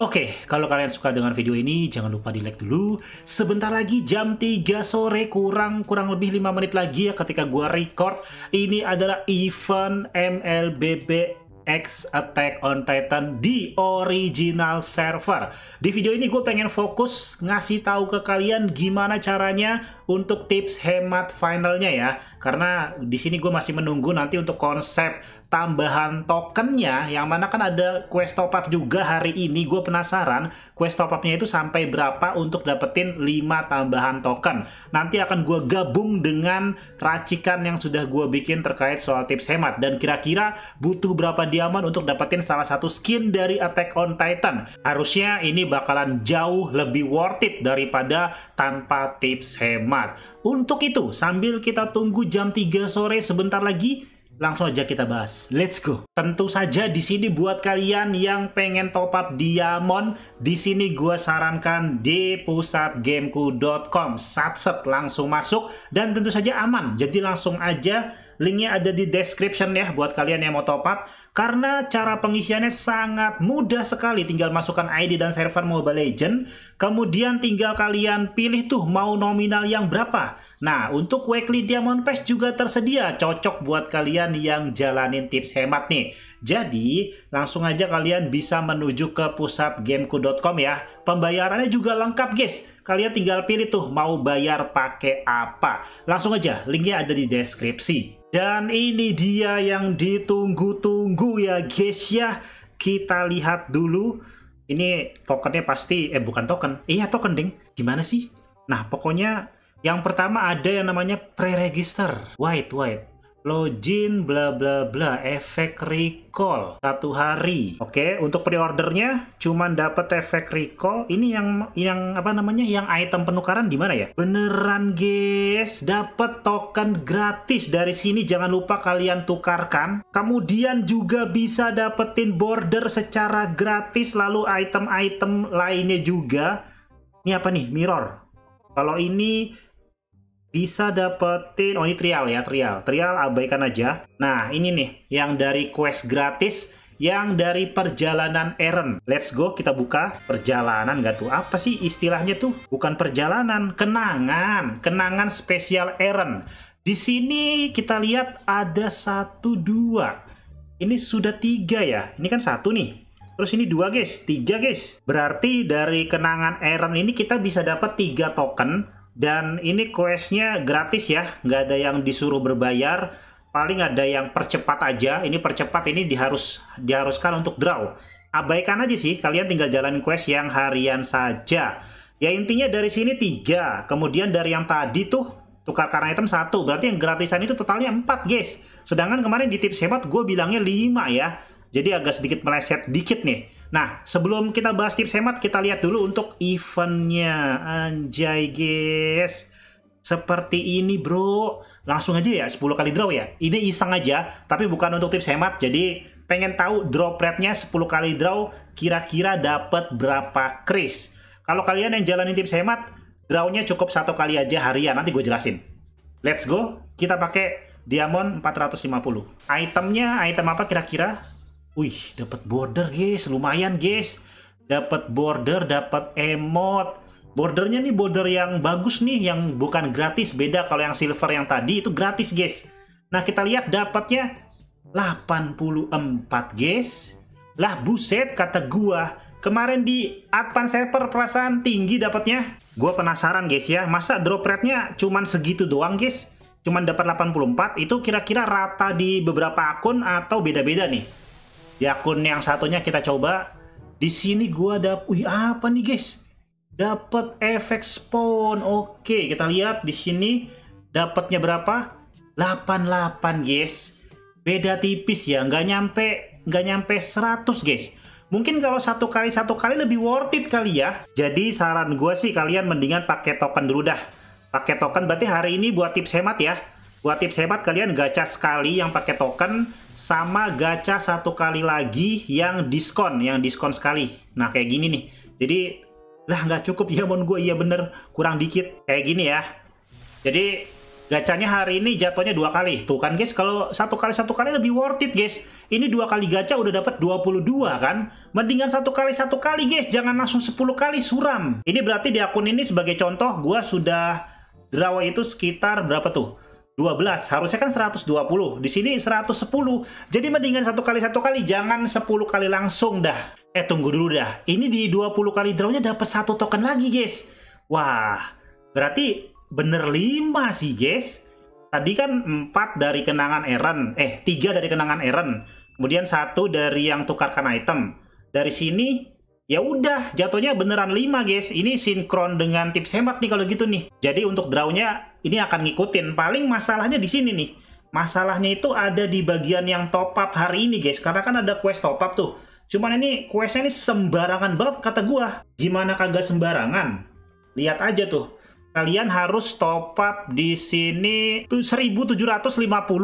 Oke, okay, kalau kalian suka dengan video ini, jangan lupa di like dulu. Sebentar lagi jam 3 sore, kurang kurang lebih 5 menit lagi ya ketika gue record. Ini adalah event MLBB X Attack on Titan di original server. Di video ini gue pengen fokus ngasih tahu ke kalian gimana caranya untuk tips hemat finalnya ya. Karena di sini gue masih menunggu nanti untuk konsep tambahan tokennya yang mana kan ada quest top up juga hari ini gue penasaran quest top upnya itu sampai berapa untuk dapetin 5 tambahan token nanti akan gue gabung dengan racikan yang sudah gue bikin terkait soal tips hemat dan kira-kira butuh berapa diamond untuk dapetin salah satu skin dari Attack on Titan harusnya ini bakalan jauh lebih worth it daripada tanpa tips hemat untuk itu sambil kita tunggu jam 3 sore sebentar lagi langsung aja kita bahas. Let's go. Tentu saja di sini buat kalian yang pengen top up diamond, di sini gua sarankan di pusatgameku.com. Satset langsung masuk dan tentu saja aman. Jadi langsung aja Linknya ada di description ya buat kalian yang mau top up. Karena cara pengisiannya sangat mudah sekali. Tinggal masukkan ID dan server Mobile Legend. Kemudian tinggal kalian pilih tuh mau nominal yang berapa. Nah, untuk weekly Diamond Pass juga tersedia. Cocok buat kalian yang jalanin tips hemat nih. Jadi, langsung aja kalian bisa menuju ke pusat gameku.com ya. Pembayarannya juga lengkap guys kalian tinggal pilih tuh mau bayar pakai apa. Langsung aja, linknya ada di deskripsi. Dan ini dia yang ditunggu-tunggu ya guys ya. Kita lihat dulu. Ini tokennya pasti, eh bukan token. Iya token ding. Gimana sih? Nah pokoknya yang pertama ada yang namanya pre-register. White, white login bla bla bla efek recall satu hari oke okay, untuk pre-ordernya cuman dapat efek recall ini yang yang apa namanya yang item penukaran di mana ya beneran guys dapat token gratis dari sini jangan lupa kalian tukarkan kemudian juga bisa dapetin border secara gratis lalu item-item lainnya juga ini apa nih mirror kalau ini bisa dapetin oh ini trial ya trial trial abaikan aja nah ini nih yang dari quest gratis yang dari perjalanan Eren let's go kita buka perjalanan gak tuh apa sih istilahnya tuh bukan perjalanan kenangan kenangan spesial Eren di sini kita lihat ada satu dua ini sudah tiga ya ini kan satu nih Terus ini dua guys, tiga guys. Berarti dari kenangan Eren ini kita bisa dapat tiga token dan ini questnya gratis ya, nggak ada yang disuruh berbayar. Paling ada yang percepat aja. Ini percepat ini diharus diharuskan untuk draw. Abaikan aja sih, kalian tinggal jalan quest yang harian saja. Ya intinya dari sini tiga, kemudian dari yang tadi tuh tukar karena item satu, berarti yang gratisan itu totalnya empat guys. Sedangkan kemarin di tips hemat gue bilangnya lima ya. Jadi agak sedikit meleset dikit nih. Nah, sebelum kita bahas tips hemat, kita lihat dulu untuk eventnya. Anjay, guys. Seperti ini, bro. Langsung aja ya, 10 kali draw ya. Ini iseng aja, tapi bukan untuk tips hemat. Jadi, pengen tahu drop rate-nya 10 kali draw kira-kira dapat berapa kris. Kalau kalian yang jalanin tips hemat, draw-nya cukup satu kali aja harian. Nanti gue jelasin. Let's go. Kita pakai diamond 450. Itemnya item apa kira-kira? Wih, dapat border guys, lumayan guys. Dapat border, dapat emot. Bordernya nih border yang bagus nih, yang bukan gratis. Beda kalau yang silver yang tadi itu gratis guys. Nah kita lihat dapatnya 84 guys. Lah buset kata gua. Kemarin di Advan server perasaan tinggi dapatnya. Gua penasaran guys ya, masa drop rate-nya cuman segitu doang guys? Cuman dapat 84 itu kira-kira rata di beberapa akun atau beda-beda nih? Di akun yang satunya kita coba. Di sini gua dapui wih apa nih guys? Dapat efek spawn. Oke, kita lihat di sini dapatnya berapa? 88 guys. Beda tipis ya, nggak nyampe nggak nyampe 100 guys. Mungkin kalau satu kali satu kali lebih worth it kali ya. Jadi saran gua sih kalian mendingan pakai token dulu dah. Pakai token berarti hari ini buat tips hemat ya Buat tips hemat kalian gacha sekali yang pakai token sama gacha satu kali lagi yang diskon, yang diskon sekali. Nah kayak gini nih. Jadi lah nggak cukup ya mon gue iya bener kurang dikit kayak gini ya. Jadi gacanya hari ini jatuhnya dua kali. Tuh kan guys kalau satu kali satu kali lebih worth it guys. Ini dua kali gacha udah dapat 22 kan. Mendingan satu kali satu kali guys jangan langsung 10 kali suram. Ini berarti di akun ini sebagai contoh gue sudah draw itu sekitar berapa tuh? 12 harusnya kan 120 di sini 110 jadi mendingan satu kali satu kali jangan 10 kali langsung dah eh tunggu dulu dah ini di 20 kali drawnya dapat satu token lagi guys wah berarti bener 5 sih guys tadi kan 4 dari kenangan Eren eh 3 dari kenangan Eren kemudian satu dari yang tukarkan item dari sini ya udah jatuhnya beneran 5 guys ini sinkron dengan tips hemat nih kalau gitu nih jadi untuk draw-nya ini akan ngikutin. Paling masalahnya di sini nih. Masalahnya itu ada di bagian yang top up hari ini guys. Karena kan ada quest top up tuh. Cuman ini questnya ini sembarangan banget kata gua. Gimana kagak sembarangan? Lihat aja tuh. Kalian harus top up di sini tuh 1750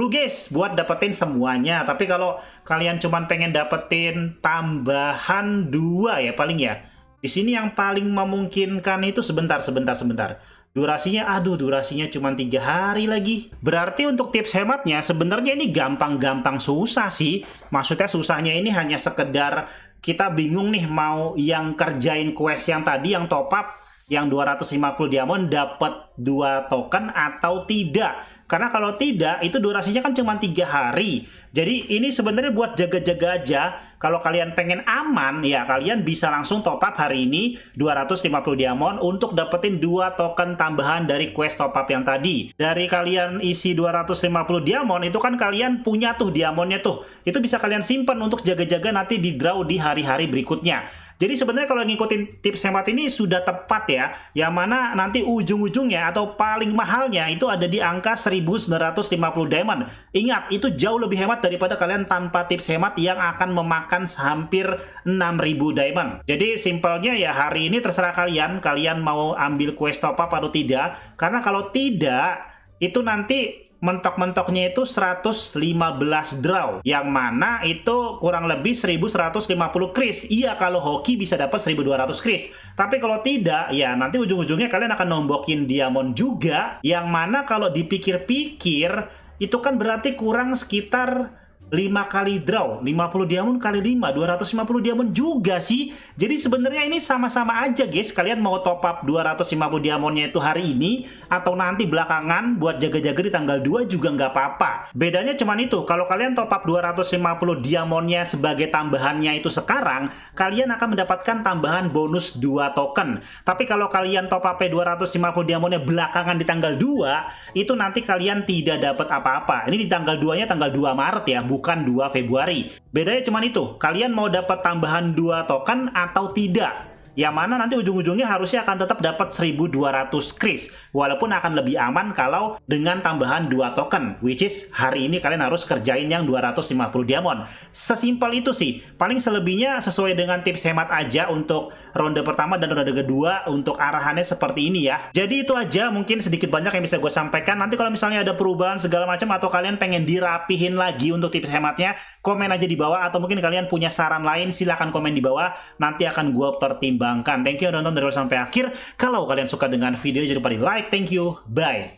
guys buat dapetin semuanya. Tapi kalau kalian cuman pengen dapetin tambahan dua ya paling ya. Di sini yang paling memungkinkan itu sebentar sebentar sebentar. Durasinya, aduh durasinya cuma tiga hari lagi. Berarti untuk tips hematnya sebenarnya ini gampang-gampang susah sih. Maksudnya susahnya ini hanya sekedar kita bingung nih mau yang kerjain quest yang tadi yang top up yang 250 diamond dapat dua token atau tidak. Karena kalau tidak, itu durasinya kan cuma tiga hari. Jadi ini sebenarnya buat jaga-jaga aja. Kalau kalian pengen aman, ya kalian bisa langsung top up hari ini 250 diamond untuk dapetin dua token tambahan dari quest top up yang tadi. Dari kalian isi 250 diamond, itu kan kalian punya tuh diamondnya tuh. Itu bisa kalian simpan untuk jaga-jaga nanti di draw di hari-hari berikutnya. Jadi sebenarnya kalau ngikutin tips hemat ini sudah tepat ya. Yang mana nanti ujung-ujungnya atau paling mahalnya itu ada di angka 1000 1950 diamond. Ingat, itu jauh lebih hemat daripada kalian tanpa tips hemat yang akan memakan hampir 6000 diamond. Jadi simpelnya ya hari ini terserah kalian, kalian mau ambil quest top up atau tidak. Karena kalau tidak, itu nanti mentok-mentoknya itu 115 draw yang mana itu kurang lebih 1150 kris iya kalau hoki bisa dapat 1200 kris tapi kalau tidak ya nanti ujung-ujungnya kalian akan nombokin diamond juga yang mana kalau dipikir-pikir itu kan berarti kurang sekitar 5 kali draw, 50 diamond kali 5, 250 diamond juga sih. Jadi sebenarnya ini sama-sama aja guys, kalian mau top up 250 diamondnya itu hari ini, atau nanti belakangan buat jaga-jaga di tanggal 2 juga nggak apa-apa. Bedanya cuman itu, kalau kalian top up 250 diamondnya sebagai tambahannya itu sekarang, kalian akan mendapatkan tambahan bonus 2 token. Tapi kalau kalian top up 250 diamondnya belakangan di tanggal 2, itu nanti kalian tidak dapat apa-apa. Ini di tanggal 2-nya tanggal 2 Maret ya, bu bukan 2 Februari. Bedanya cuma itu, kalian mau dapat tambahan 2 token atau tidak yang mana nanti ujung-ujungnya harusnya akan tetap dapat 1200 kris walaupun akan lebih aman kalau dengan tambahan 2 token which is hari ini kalian harus kerjain yang 250 diamond sesimpel itu sih paling selebihnya sesuai dengan tips hemat aja untuk ronde pertama dan ronde kedua untuk arahannya seperti ini ya jadi itu aja mungkin sedikit banyak yang bisa gue sampaikan nanti kalau misalnya ada perubahan segala macam atau kalian pengen dirapihin lagi untuk tips hematnya komen aja di bawah atau mungkin kalian punya saran lain silahkan komen di bawah nanti akan gue pertimbangkan dikembangkan. Thank you udah nonton dari awal sampai akhir. Kalau kalian suka dengan video jangan lupa di like. Thank you. Bye.